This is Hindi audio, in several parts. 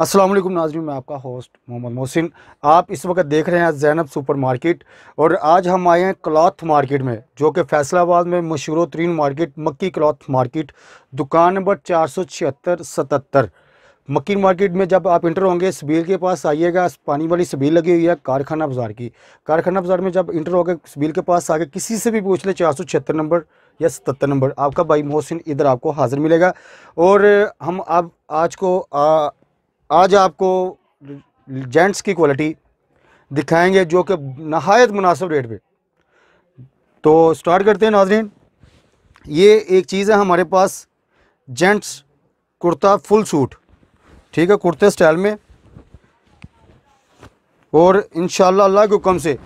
अस्सलाम वालेकुम नाजरीन मैं आपका होस्ट मोहम्मद मोहसिन आप इस वक्त देख रहे हैं जैनब सुपर मार्केट और आज हम आए हैं क्लॉथ मार्केट में जो कि फैसलाबाद में मशहूर तरीन मार्केट मक्की क्लॉथ मार्केट दुकान नंबर चार सौ छिहत्तर सतहत्तर मक्की मार्केट में जब आप इंटर होंगे सबील के पास आइएगा पानी वाली सबील लगी हुई है कारखाना बाज़ार की कारखाना बाज़ार में जब इंटर होगे सबील के पास आगे किसी से भी पूछ ले चार सौ छिहत्तर नंबर या सतहत्तर नंबर आपका भाई मोहसिन इधर आपको हाज़िर मिलेगा और हम अब आज को आ, आज आपको जेंट्स की क्वालिटी दिखाएंगे जो कि नहायत मुनासिब रेट पे तो स्टार्ट करते हैं नाजरीन ये एक चीज़ है हमारे पास जेंट्स कुर्ता फुल सूट ठीक है कुर्ते स्टाइल में और इन अल्लाह के हुक्म से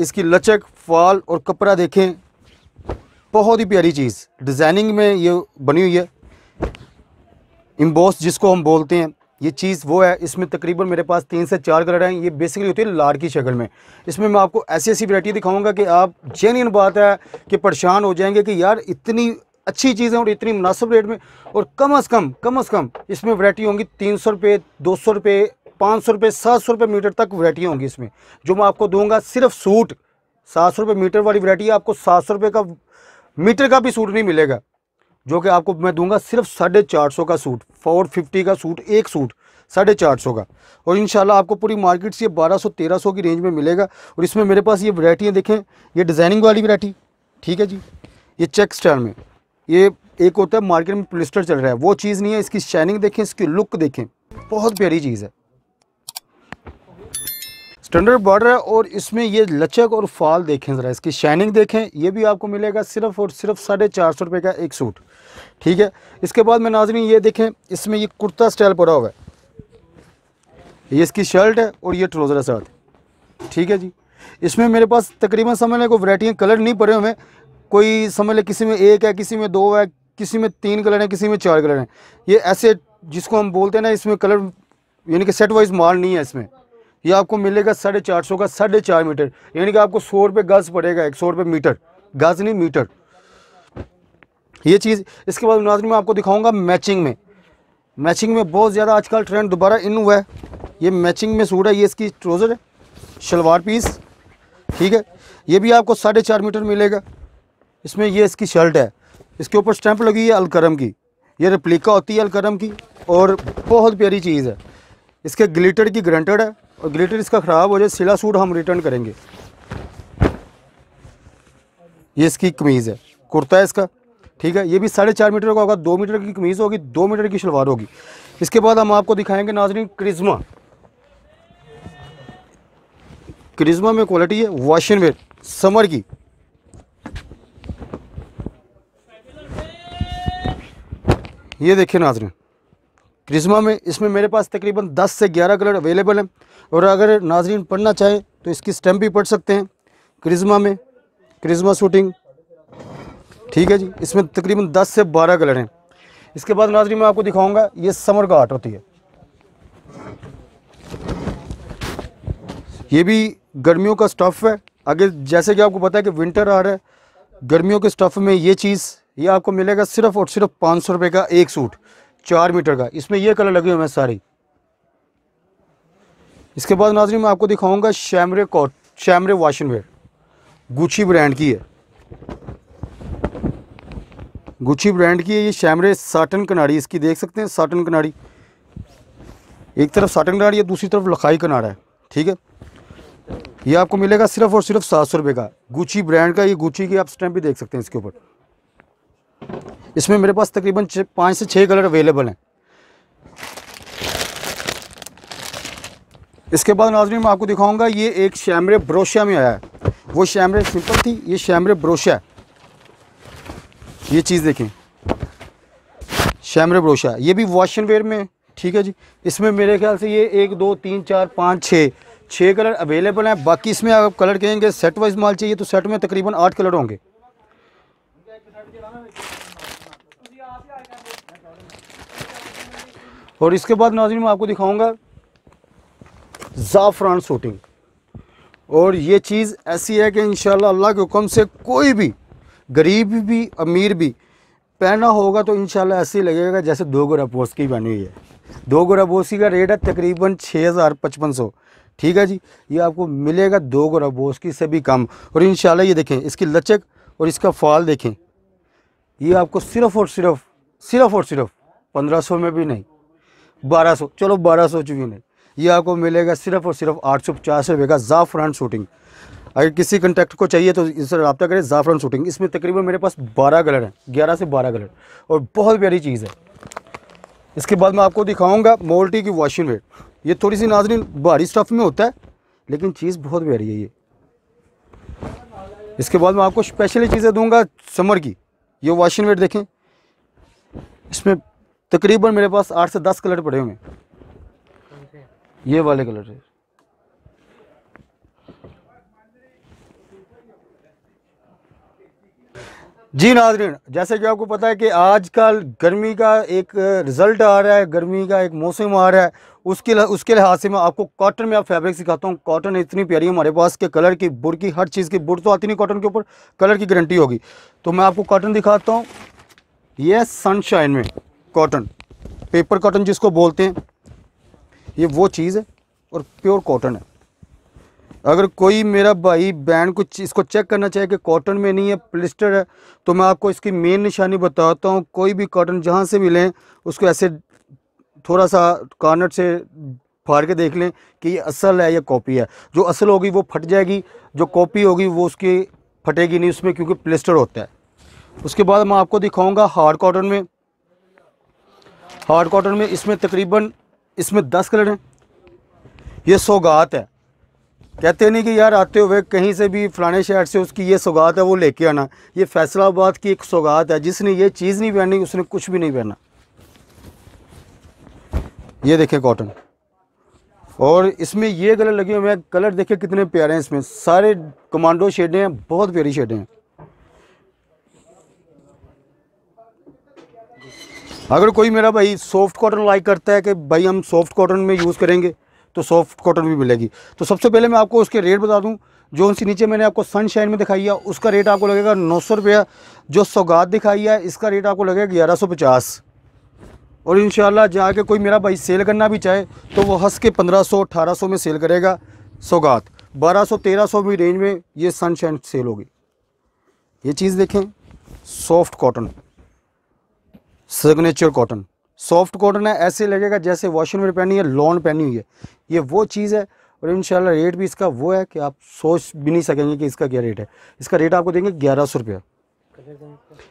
इसकी लचक फाल और कपड़ा देखें बहुत ही प्यारी चीज़ डिज़ाइनिंग में ये बनी हुई है इम्बॉस जिसको हम बोलते हैं ये चीज़ वो है इसमें तकरीबन मेरे पास तीन से चार कलर हैं ये बेसिकली होती है लार की शक्ल में इसमें मैं आपको ऐसी ऐसी वैरायटी दिखाऊंगा कि आप जेन्यन बात है कि परेशान हो जाएंगे कि यार इतनी अच्छी चीज़ें और इतनी मुनासिब रेट में और कम अज़ कम कम अज़ कम इसमें वैरायटी होंगी तीन सौ रुपये दो सौ रुपये पाँच सौ रुपये सात सौ रुपये मीटर तक वरायटियाँ होंगी इसमें जो मैं आपको दूँगा सिर्फ सूट सात सौ रुपये मीटर वाली वैरायटी आपको सात सौ रुपये का मीटर का भी सूट नहीं मिलेगा जो कि आपको मैं दूंगा सिर्फ साढ़े चार सौ का सूट फोर फिफ्टी का सूट एक सूट साढ़े चार सौ का और इन आपको पूरी मार्केट से बारह सौ तेरह सौ की रेंज में मिलेगा और इसमें मेरे पास ये वरायटियाँ देखें ये डिज़ाइनिंग वाली वरायटी ठीक है जी ये चेक स्टाइल में ये एक होता है मार्केट में प्लिस्टर चल रहा है वो चीज़ नहीं है इसकी शाइनिंग देखें इसकी लुक देखें बहुत प्यारी चीज़ है स्टैंडर्ड बॉर्डर है और इसमें ये लचक और फाल देखें ज़रा इसकी शाइनिंग देखें ये भी आपको मिलेगा सिर्फ और सिर्फ साढ़े चार सौ रुपये का एक सूट ठीक है इसके बाद में नाजरी ये देखें इसमें ये कुर्ता स्टाइल पड़ा हुआ है ये इसकी शर्ट है और ये ट्रोज़र है साथ ठीक है जी इसमें मेरे पास तकरीबन समझ लें कोई वरायटियाँ कलर नहीं पड़े हुए हैं कोई समझ लें किसी में एक है किसी में दो है किसी में तीन कलर हैं किसी में चार कलर हैं ये ऐसे जिसको हम बोलते हैं ना इसमें कलर यानी कि सेट वाइज माल नहीं है इसमें ये आपको मिलेगा साढ़े चार सौ का साढ़े चार मीटर यानी कि आपको सौ रुपये गज पड़ेगा एक सौ रुपये मीटर गज नहीं मीटर ये चीज़ इसके बाद नाजन में आपको दिखाऊंगा मैचिंग में मैचिंग में बहुत ज़्यादा आजकल ट्रेंड दोबारा इन हुआ है ये मैचिंग में सूट है ये इसकी ट्रोज़र है शलवार पीस ठीक है ये भी आपको साढ़े चार मीटर मिलेगा इसमें ये इसकी शर्ट है इसके ऊपर स्टैंप लगी है अलकरम की ये रिप्लिका होती है अलकरम की और बहुत प्यारी चीज़ है इसके ग्लिटर की ग्रंटेड है और ग्लिटर इसका ख़राब हो जाए सिला सूट हम रिटर्न करेंगे ये इसकी कमीज़ है कुर्ता है इसका ठीक है ये भी साढ़े चार मीटर का होगा दो मीटर की कमीज़ होगी दो मीटर की शलवार होगी इसके बाद हम आपको दिखाएंगे नाजरीन क्रिज्मा क्रिज्मा में क्वालिटी है वॉशिंग वेयर समर की ये देखिए नाजरीन क्रिज्मा में इसमें मेरे पास तकरीबन 10 से 11 कलर अवेलेबल हैं और अगर नाजरीन पढ़ना चाहें तो इसकी स्टैम्प भी पढ़ सकते हैं क्रिज्मा में क्रिज्मा शूटिंग ठीक है जी इसमें तकरीबन 10 से 12 कलर हैं इसके बाद नाजरीन मैं आपको दिखाऊंगा ये समर का आर्ट होती है ये भी गर्मियों का स्टफ़ है आगे जैसे कि आपको पता है कि विंटर आ रहा है गर्मियों के स्टफ़ में ये चीज़ ये आपको मिलेगा सिर्फ़ और सिर्फ पाँच सौ रुपये का एक सूट चार मीटर का इसमें ये कलर लगे हुए हैं सारे इसके बाद नाजरी मैं आपको दिखाऊंगा chambray cot chambray wash and wear brand की है गुच्छी ब्रांड की है ये शैमरे साटन कनाड़ी इसकी देख सकते हैं साटन कनाड़ी एक तरफ साटन कनाड़ी है दूसरी तरफ लखाई कनाड़ा है ठीक है ये आपको मिलेगा सिर्फ और सिर्फ सात सौ रुपये का गुच्छी ब्रांड का ये गुच्छी की आप स्टैम्प भी देख सकते हैं इसके ऊपर इसमें मेरे पास तकरीबन पाँच से छः कलर अवेलेबल हैं इसके बाद नाजमी मैं आपको दिखाऊंगा ये एक शैमरे ब्रोशिया में आया है वो शैमरे सिंपल थी ये शैमरे ब्रोशिया ये चीज़ देखें शैमरे ब्रोशिया ये भी वॉशन वेयर में ठीक है जी इसमें मेरे ख्याल से ये एक दो तीन चार पाँच छः छः कलर अवेलेबल हैं बाकी इसमें आप कलर कहेंगे सेट वाइज माल चाहिए तो सेट में तकरीबन आठ कलर होंगे और इसके बाद नाजिन मैं आपको दिखाऊंगा ज़ाफ़रान शूटिंग और ये चीज़ ऐसी है कि इन अल्लाह के हुक्म से कोई भी गरीब भी अमीर भी पहना होगा तो इन ऐसे ही लगेगा जैसे दो गोरा बोस की बनी हुई है दो गोरा बोसी का रेट है तकरीबन छः हज़ार पचपन सौ ठीक है जी ये आपको मिलेगा दो गोरा बोस की से भी कम और इन ये देखें इसकी लचक और इसका फाल देखें ये आपको सिर्फ़ और सिर्फ सिर्फ और सिर्फ पंद्रह सौ में भी नहीं बारह सौ चलो बारह सौ चूँ नहीं ये आपको मिलेगा सिर्फ और सिर्फ आठ सौ पचास रुपये का जाफरान शूटिंग अगर किसी कंटेक्ट को चाहिए तो इससे रब्ता करें जाफरान शूटिंग इसमें तकरीबन मेरे पास बारह कलर हैं ग्यारह से बारह कलर और बहुत प्यारी चीज़ है इसके बाद मैं आपको दिखाऊंगा मोल्टी की वॉशिंग वेट ये थोड़ी सी नाजरीन भारी स्टफ़ में होता है लेकिन चीज़ बहुत प्यारी है ये इसके बाद मैं आपको स्पेशली चीज़ें दूंगा समर की ये वॉशिंग वेट देखें इसमें तकरीबन मेरे पास आठ से दस कलर पड़े होंगे ये वाले कलर है जी नाजरीन जैसे कि आपको पता है कि आजकल गर्मी का एक रिज़ल्ट आ रहा है गर्मी का एक मौसम आ रहा है उसके उसके लिहाज से मैं आपको कॉटन में आप फैब्रिक सिखाता हूँ कॉटन इतनी प्यारी है हमारे पास के कलर की बुर की हर चीज़ की बुर तो आती नहीं कॉटन के ऊपर कलर की गारंटी होगी तो मैं आपको कॉटन दिखाता हूँ ये सनशाइन में कॉटन पेपर कॉटन जिसको बोलते हैं ये वो चीज़ है और प्योर कॉटन है अगर कोई मेरा भाई बैंड को इसको चेक करना चाहे कि कॉटन में नहीं है प्लिस्टर है तो मैं आपको इसकी मेन निशानी बताता हूँ कोई भी कॉटन जहाँ से भी लें उसको ऐसे थोड़ा सा कॉर्नर से फाड़ के देख लें कि ये असल है या कॉपी है जो असल होगी वो फट जाएगी जो कॉपी होगी वो उसकी फटेगी नहीं उसमें क्योंकि प्लिस्टर होता है उसके बाद मैं आपको दिखाऊँगा हार्ड कॉटन में हार्ड कॉटन में इसमें तकरीबन इसमें दस कलर हैं ये सौगात है कहते नहीं कि यार आते हुए कहीं से भी फलाने शहर से उसकी ये सौगात है वो लेके आना ये फैसलाबाद की एक सौगात है जिसने ये चीज़ नहीं पहनी उसने कुछ भी नहीं पहना ये देखें कॉटन और इसमें ये कलर लगे हुए हैं कलर देखे कितने प्यारे हैं इसमें सारे कमांडो शेडें हैं बहुत प्यारी शेडें हैं अगर कोई मेरा भाई सॉफ्ट कॉटन लाइक करता है कि भाई हम सॉफ्ट कॉटन में यूज़ करेंगे तो सॉफ्ट कॉटन भी मिलेगी तो सबसे पहले मैं आपको उसके रेट बता दूँ जो उनसे नीचे मैंने आपको सनशाइन में दिखाई है उसका रेट आपको लगेगा नौ सौ रुपया जो सौगात दिखाई है इसका रेट आपको लगेगा ग्यारह सौ पचास और इन जाके कोई मेरा भाई सेल करना भी चाहे तो वो हंस के पंद्रह सौ अठारह सौ में सेल करेगा सौगात बारह सौ तेरह सौ भी रेंज में ये सनशाइन सेल होगी ये चीज़ देखें soft cotton signature cotton soft cotton है ऐसे लगेगा जैसे वॉशिंग में पहनी है लॉन पहनी हुई है ये वो चीज़ है और इन रेट भी इसका वो है कि आप सोच भी नहीं सकेंगे कि इसका क्या रेट है इसका रेट आपको देंगे ग्यारह सौ रुपया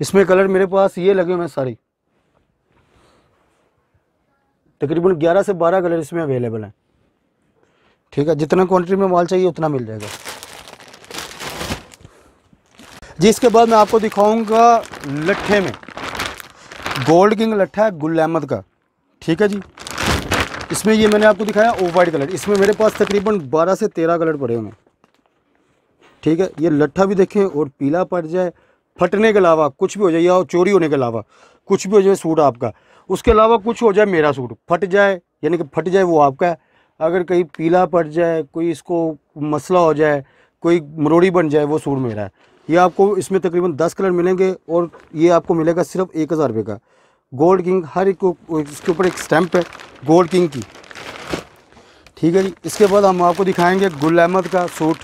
इसमें कलर मेरे पास ये लगे हुए हैं सारी तकरीबन ग्यारह से बारह कलर इसमें अवेलेबल हैं ठीक है जितना क्वांटिटी में माल चाहिए उतना मिल जाएगा जी इसके बाद मैं आपको दिखाऊंगा लट्ठे में गोल्ड किंग लट्ठा है गुल अहमद का ठीक है जी इसमें ये मैंने आपको दिखाया ओ वाइट कलर इसमें मेरे पास तकरीबन 12 से 13 कलर पड़े हुए हैं ठीक है ये लट्ठा भी देखें और पीला पड़ जाए फटने के अलावा कुछ भी हो जाए या चोरी होने के अलावा कुछ भी हो जाए सूट आपका उसके अलावा कुछ हो जाए मेरा सूट फट जाए यानी कि फट जाए वो आपका है अगर कहीं पीला पड़ जाए कोई इसको मसला हो जाए कोई मरोड़ी बन जाए वो सूट मेरा है ये आपको इसमें तकरीबन दस कलर मिलेंगे और ये आपको मिलेगा सिर्फ एक हज़ार रुपये का गोल्ड किंग हर एक इसके ऊपर एक स्टैंप है गोल्ड किंग की ठीक है जी इसके बाद हम आपको दिखाएंगे गुल अहमद का सूट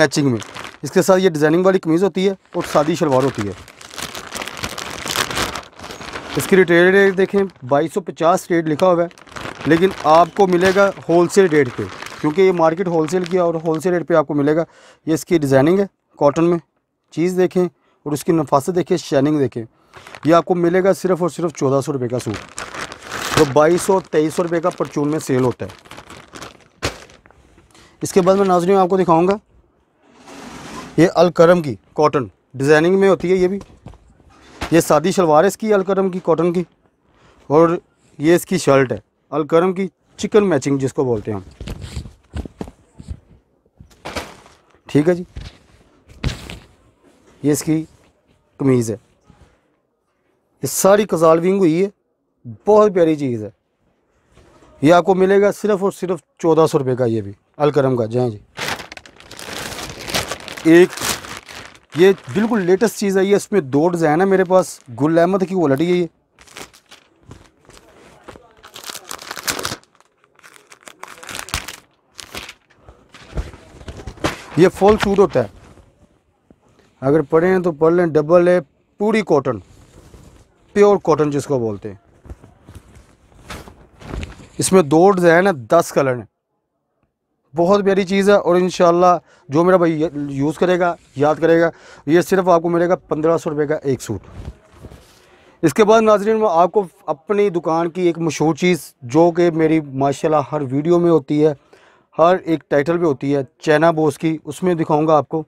मैचिंग में इसके साथ ये डिज़ाइनिंग वाली कमीज़ होती है और सादी शलवार होती है इसकी रिटेल रेट देखें बाईस सौ पचास रेट लिखा हुआ है लेकिन आपको मिलेगा होलसेल रेट पे क्योंकि ये मार्केट होलसेल है और होलसेल रेट पे आपको मिलेगा ये इसकी डिज़ाइनिंग है कॉटन में चीज़ देखें और उसकी नफासत देखें शाइनिंग देखें यह आपको मिलेगा सिर्फ और सिर्फ चौदह सौ रुपये का सूट जो तो बाईस सौ तेईस सौ रुपये का परचून में सेल होता है इसके बाद मैं नाजरी आपको दिखाऊँगा ये अलकरम की कॉटन डिज़ाइनिंग में होती है ये भी ये सादी शलवार है इसकी अलकरम की कॉटन की और ये इसकी शर्ट है अलकरम की चिकन मैचिंग जिसको बोलते हैं हम ठीक है जी ये इसकी कमीज़ है ये सारी कजाल विंग हुई है बहुत प्यारी चीज़ है ये आपको मिलेगा सिर्फ़ और सिर्फ चौदह सौ रुपये का ये भी अलकरम का जहाँ जी एक ये बिल्कुल लेटेस्ट चीज़ है ये इसमें दो डिज़ाइन है मेरे पास गुल अहमद की क्वालिटी है ये ये फॉल सूट होता है अगर पढ़े हैं तो पढ़ लें डबल है पूरी कॉटन प्योर कॉटन जिसको बोलते हैं इसमें दो डिज़ाइन है दस कलर हैं बहुत प्यारी चीज़ है और इन जो मेरा भाई यूज़ करेगा याद करेगा ये सिर्फ आपको मिलेगा पंद्रह सौ रुपये का एक सूट इसके बाद नाजरीन मैं आपको अपनी दुकान की एक मशहूर चीज़ जो कि मेरी माशाल्लाह हर वीडियो में होती है हर एक टाइटल में होती है चैना बोस की उसमें दिखाऊंगा आपको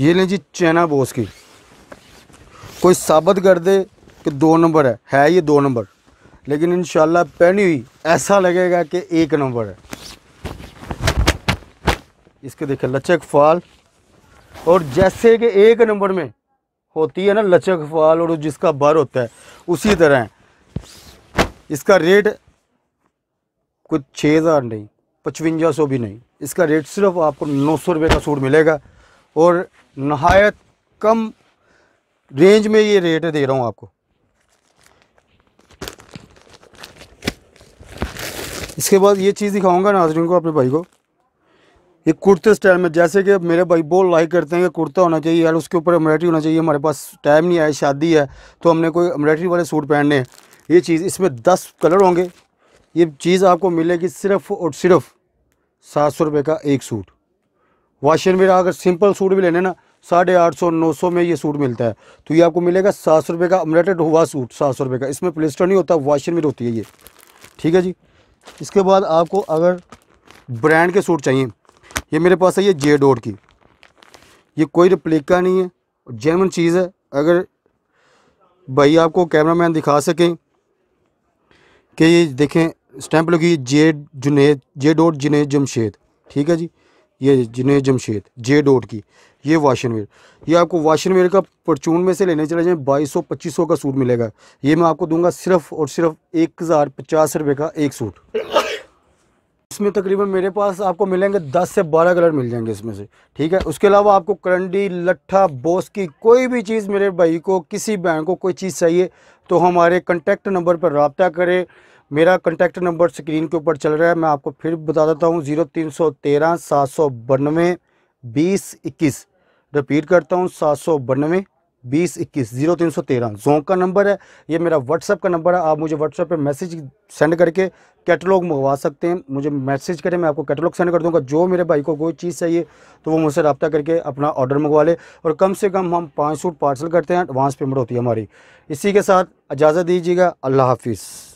ये लें जी चैना बोस की कोई साबित कर दे कि दो नंबर है है ये दो नंबर लेकिन इन पहनी हुई ऐसा लगेगा कि एक नंबर है इसके देखे लचक फाल और जैसे कि एक नंबर में होती है ना लचक फाल और जिसका बार होता है उसी तरह है इसका रेट कुछ छः हज़ार नहीं पचवंजा सौ भी नहीं इसका रेट सिर्फ आपको नौ सौ रुपये का सूट मिलेगा और नहायत कम रेंज में ये रेट दे रहा हूँ आपको इसके बाद ये चीज़ दिखाऊंगा नाजरीन को अपने भाई को ये कुर्ते स्टाइल में जैसे कि मेरे भाई बहुत लाइक करते हैं कि कुर्ता होना चाहिए यार उसके ऊपर एम्ब्रॉयडरी होना चाहिए हमारे पास टाइम नहीं आया शादी है तो हमने कोई एम्ब्रॉयडरी वाले सूट पहनने हैं ये चीज़ इसमें दस कलर होंगे ये चीज़ आपको मिलेगी सिर्फ़ और सिर्फ सात सौ रुपये का एक सूट वाशिंग में अगर सिंपल सूट भी लेने ना साढ़े आठ सौ नौ सौ में ये सूट मिलता है तो ये आपको मिलेगा सात सौ रुपये का अमरेटेड हुआ सूट सात सौ रुपये का इसमें प्लेस्टर नहीं होता वाशिंग में होती है ये ठीक है जी इसके बाद आपको अगर ब्रांड के सूट चाहिए ये मेरे पास है ये जे डोर की ये कोई रिप्लिका नहीं है जेमन चीज़ है अगर भाई आपको कैमरा मैन दिखा सकें कि ये देखें स्टैंप लगी J Junaid J dot Junaid Jamshed ठीक है जी ये जिनेद जमशेद जे डोट की ये वाशनवेयर ये आपको वाशनवेयर का परचून में से लेने चले जाएँ बाईस सौ पच्चीस सौ का सूट मिलेगा ये मैं आपको दूंगा सिर्फ और सिर्फ एक हज़ार पचास रुपये का एक सूट इसमें तकरीबन मेरे पास आपको मिलेंगे दस से बारह कलर मिल जाएंगे इसमें से ठीक है उसके अलावा आपको करंडी लट्ठा बोस की कोई भी चीज़ मेरे भाई को किसी बहन को कोई चीज़ चाहिए तो हमारे कंटेक्ट नंबर पर रबता करें मेरा कॉन्टैक्ट नंबर स्क्रीन के ऊपर चल रहा है मैं आपको फिर बता देता हूँ ज़ीरो तीन सौ तेरह सात सौ बानवे बीस इक्कीस रिपीट करता हूँ सात सौ बानवे बीस इक्कीस जीरो तीन सौ तेरह जोंक का नंबर है ये मेरा व्हाट्सअप का नंबर है आप मुझे व्हाट्सअप पे मैसेज सेंड करके कैटलॉग मंगवा सकते हैं मुझे मैसेज करें मैं आपको कैटलॉग सेंड कर दूंगा जो मेरे भाई को कोई चीज़ चाहिए तो वो मुझसे रब्ता करके अपना ऑर्डर मंगवा ले और कम से कम हम पाँच सूट पार्सल करते हैं एडवांस पेमेंट होती है हमारी इसी के साथ इजाज़त दीजिएगा अल्लाह हाफिज़